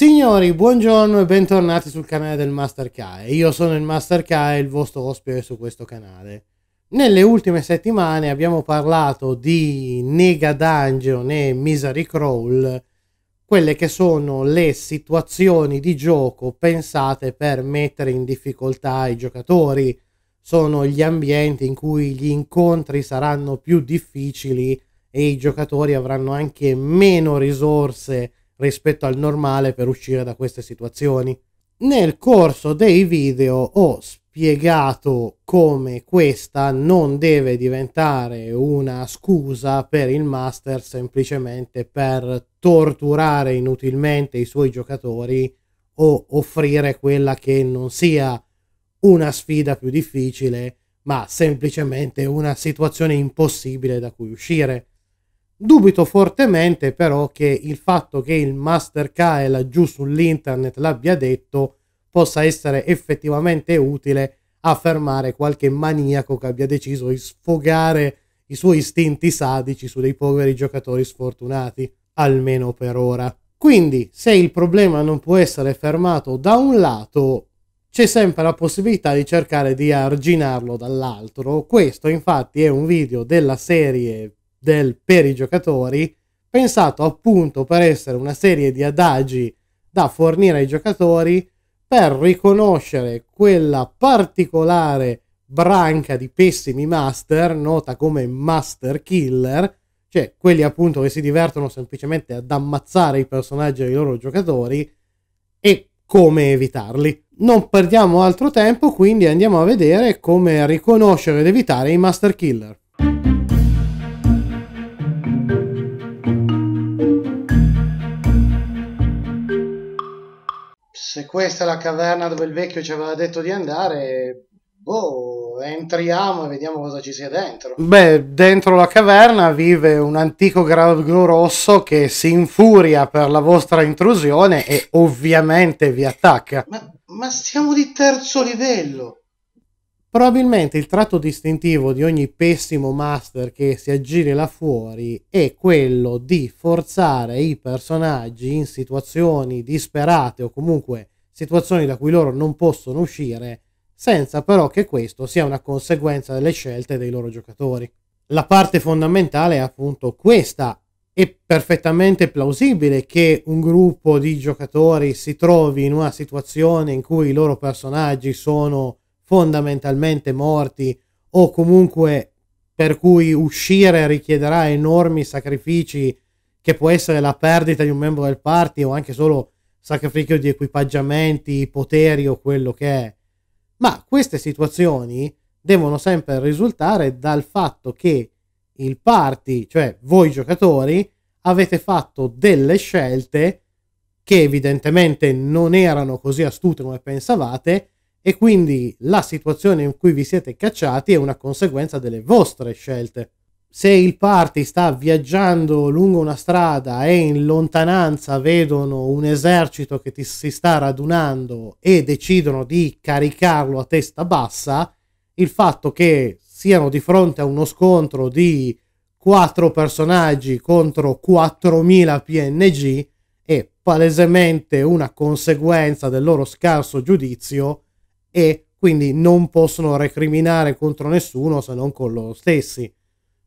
Signori, buongiorno e bentornati sul canale del Master Kai. Io sono il Master Kai, il vostro ospite su questo canale. Nelle ultime settimane abbiamo parlato di Nega Dungeon e Misery Crawl, quelle che sono le situazioni di gioco pensate per mettere in difficoltà i giocatori. Sono gli ambienti in cui gli incontri saranno più difficili e i giocatori avranno anche meno risorse rispetto al normale per uscire da queste situazioni. Nel corso dei video ho spiegato come questa non deve diventare una scusa per il master semplicemente per torturare inutilmente i suoi giocatori o offrire quella che non sia una sfida più difficile, ma semplicemente una situazione impossibile da cui uscire. Dubito fortemente però che il fatto che il master K laggiù sull'internet l'abbia detto possa essere effettivamente utile a fermare qualche maniaco che abbia deciso di sfogare i suoi istinti sadici su dei poveri giocatori sfortunati, almeno per ora. Quindi, se il problema non può essere fermato da un lato, c'è sempre la possibilità di cercare di arginarlo dall'altro. Questo infatti è un video della serie del per i giocatori, pensato appunto per essere una serie di adagi da fornire ai giocatori per riconoscere quella particolare branca di pessimi master, nota come master killer, cioè quelli appunto che si divertono semplicemente ad ammazzare i personaggi e i loro giocatori, e come evitarli. Non perdiamo altro tempo, quindi andiamo a vedere come riconoscere ed evitare i master killer. se questa è la caverna dove il vecchio ci aveva detto di andare, boh, entriamo e vediamo cosa ci sia dentro. Beh, dentro la caverna vive un antico Grauglio rosso che si infuria per la vostra intrusione e ovviamente vi attacca. Ma, ma siamo di terzo livello. Probabilmente il tratto distintivo di ogni pessimo master che si aggiri là fuori è quello di forzare i personaggi in situazioni disperate o comunque situazioni da cui loro non possono uscire, senza però che questo sia una conseguenza delle scelte dei loro giocatori. La parte fondamentale è appunto questa. È perfettamente plausibile che un gruppo di giocatori si trovi in una situazione in cui i loro personaggi sono fondamentalmente morti o comunque per cui uscire richiederà enormi sacrifici che può essere la perdita di un membro del party o anche solo sacrificio di equipaggiamenti, poteri o quello che è. Ma queste situazioni devono sempre risultare dal fatto che il party, cioè voi giocatori, avete fatto delle scelte che evidentemente non erano così astute come pensavate e quindi la situazione in cui vi siete cacciati è una conseguenza delle vostre scelte. Se il party sta viaggiando lungo una strada e in lontananza vedono un esercito che ti, si sta radunando e decidono di caricarlo a testa bassa, il fatto che siano di fronte a uno scontro di 4 personaggi contro 4000 PNG è palesemente una conseguenza del loro scarso giudizio e quindi non possono recriminare contro nessuno se non con loro stessi.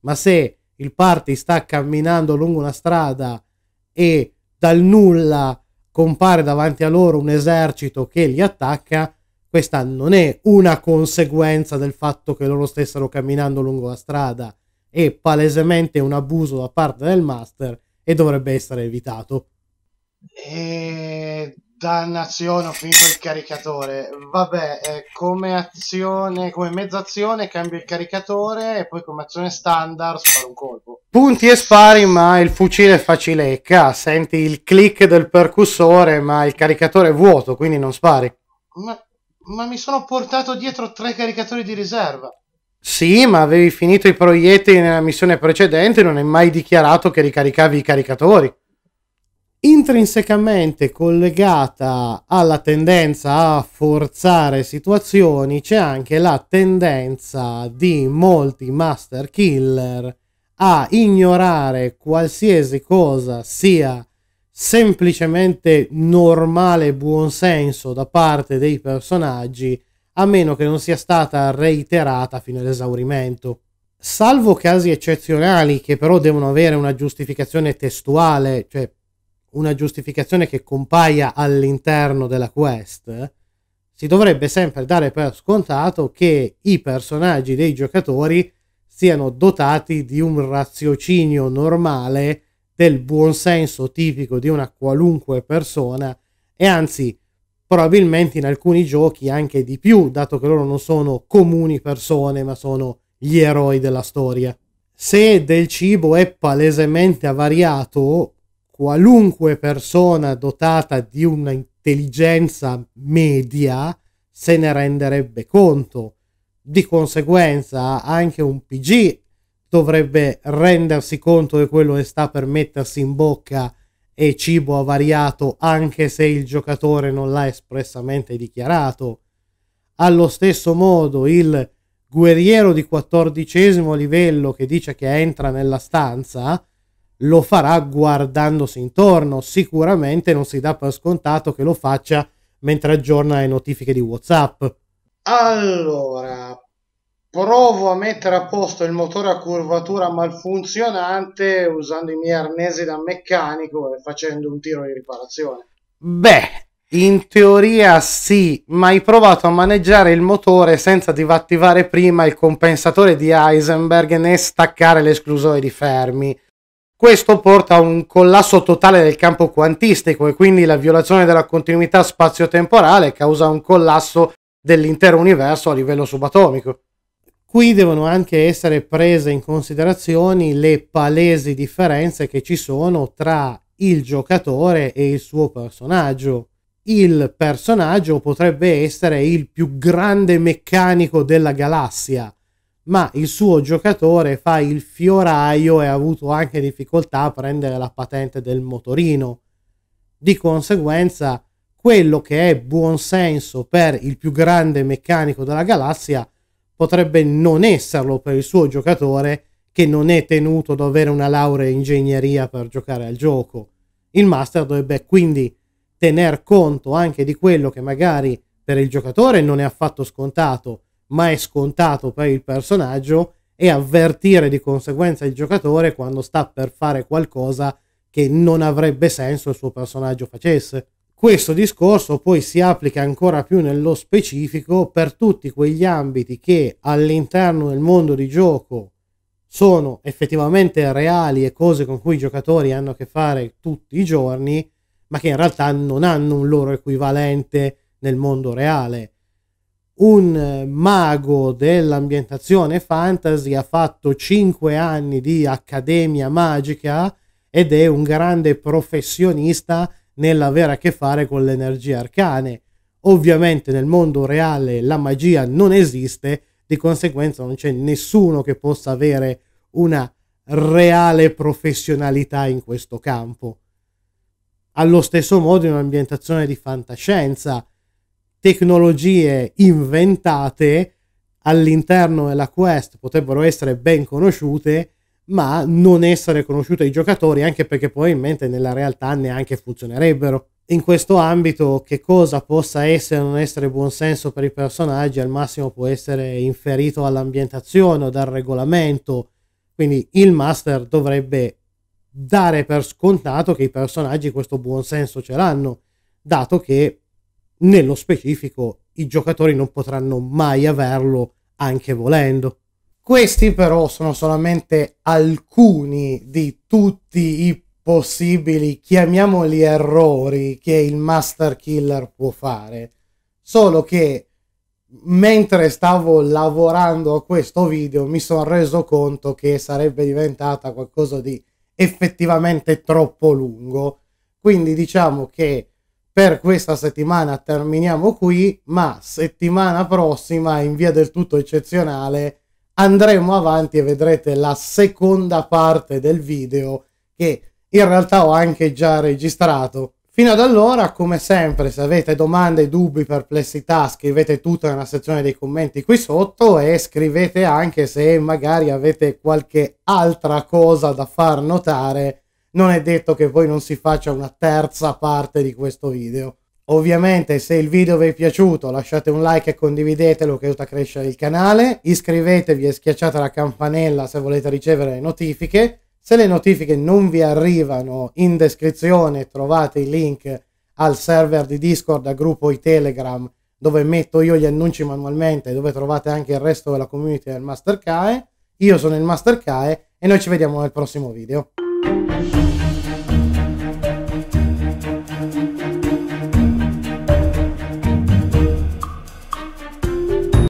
Ma se il party sta camminando lungo una strada e dal nulla compare davanti a loro un esercito che li attacca, questa non è una conseguenza del fatto che loro stessero camminando lungo la strada, è palesemente un abuso da parte del master e dovrebbe essere evitato. Eh, Dannazione, ho finito il caricatore. Vabbè, eh, come azione, come mezza azione cambio il caricatore e poi come azione standard sparo un colpo. Punti e spari, ma il fucile è facilecca. Senti il click del percussore, ma il caricatore è vuoto, quindi non spari. Ma, ma mi sono portato dietro tre caricatori di riserva. Sì, ma avevi finito i proiettili nella missione precedente e non hai mai dichiarato che ricaricavi i caricatori intrinsecamente collegata alla tendenza a forzare situazioni c'è anche la tendenza di molti master killer a ignorare qualsiasi cosa sia semplicemente normale buonsenso da parte dei personaggi a meno che non sia stata reiterata fino all'esaurimento salvo casi eccezionali che però devono avere una giustificazione testuale cioè una giustificazione che compaia all'interno della quest, si dovrebbe sempre dare per scontato che i personaggi dei giocatori siano dotati di un raziocinio normale, del buonsenso tipico di una qualunque persona e anzi probabilmente in alcuni giochi anche di più, dato che loro non sono comuni persone ma sono gli eroi della storia. Se del cibo è palesemente avariato, qualunque persona dotata di un'intelligenza media se ne renderebbe conto. Di conseguenza anche un PG dovrebbe rendersi conto di quello che sta per mettersi in bocca e cibo avariato anche se il giocatore non l'ha espressamente dichiarato. Allo stesso modo il guerriero di quattordicesimo livello che dice che entra nella stanza lo farà guardandosi intorno, sicuramente non si dà per scontato che lo faccia mentre aggiorna le notifiche di WhatsApp. Allora, provo a mettere a posto il motore a curvatura malfunzionante usando i miei arnesi da meccanico e facendo un tiro di riparazione. Beh, in teoria sì, ma hai provato a maneggiare il motore senza divattivare prima il compensatore di Heisenberg né staccare l'esclusore di Fermi. Questo porta a un collasso totale del campo quantistico e quindi la violazione della continuità spazio-temporale causa un collasso dell'intero universo a livello subatomico. Qui devono anche essere prese in considerazione le palesi differenze che ci sono tra il giocatore e il suo personaggio. Il personaggio potrebbe essere il più grande meccanico della galassia, ma il suo giocatore fa il fioraio e ha avuto anche difficoltà a prendere la patente del motorino. Di conseguenza, quello che è buon senso per il più grande meccanico della galassia potrebbe non esserlo per il suo giocatore che non è tenuto ad avere una laurea in ingegneria per giocare al gioco. Il master dovrebbe quindi tener conto anche di quello che magari per il giocatore non è affatto scontato, ma è scontato per il personaggio e avvertire di conseguenza il giocatore quando sta per fare qualcosa che non avrebbe senso il suo personaggio facesse. Questo discorso poi si applica ancora più nello specifico per tutti quegli ambiti che all'interno del mondo di gioco sono effettivamente reali e cose con cui i giocatori hanno a che fare tutti i giorni, ma che in realtà non hanno un loro equivalente nel mondo reale un mago dell'ambientazione fantasy, ha fatto 5 anni di accademia magica ed è un grande professionista nell'avere a che fare con le energie arcane. Ovviamente nel mondo reale la magia non esiste, di conseguenza non c'è nessuno che possa avere una reale professionalità in questo campo. Allo stesso modo in un'ambientazione di fantascienza, tecnologie inventate all'interno della Quest potrebbero essere ben conosciute, ma non essere conosciute ai giocatori, anche perché probabilmente nella realtà neanche funzionerebbero. In questo ambito, che cosa possa essere o non essere buonsenso per i personaggi, al massimo può essere inferito dall'ambientazione o dal regolamento. Quindi il master dovrebbe dare per scontato che i personaggi questo buonsenso ce l'hanno, dato che nello specifico i giocatori non potranno mai averlo anche volendo. Questi però sono solamente alcuni di tutti i possibili, chiamiamoli errori, che il Master Killer può fare. Solo che mentre stavo lavorando a questo video mi sono reso conto che sarebbe diventata qualcosa di effettivamente troppo lungo. Quindi diciamo che per questa settimana terminiamo qui, ma settimana prossima, in via del tutto eccezionale, andremo avanti e vedrete la seconda parte del video che in realtà ho anche già registrato. Fino ad allora, come sempre, se avete domande, dubbi, perplessità, scrivete tutto nella sezione dei commenti qui sotto e scrivete anche se magari avete qualche altra cosa da far notare non è detto che poi non si faccia una terza parte di questo video. Ovviamente se il video vi è piaciuto lasciate un like e condividetelo che aiuta a crescere il canale, iscrivetevi e schiacciate la campanella se volete ricevere le notifiche, se le notifiche non vi arrivano in descrizione trovate i link al server di Discord, al gruppo i Telegram dove metto io gli annunci manualmente dove trovate anche il resto della community del Mastercae. Io sono il Mastercae e noi ci vediamo nel prossimo video.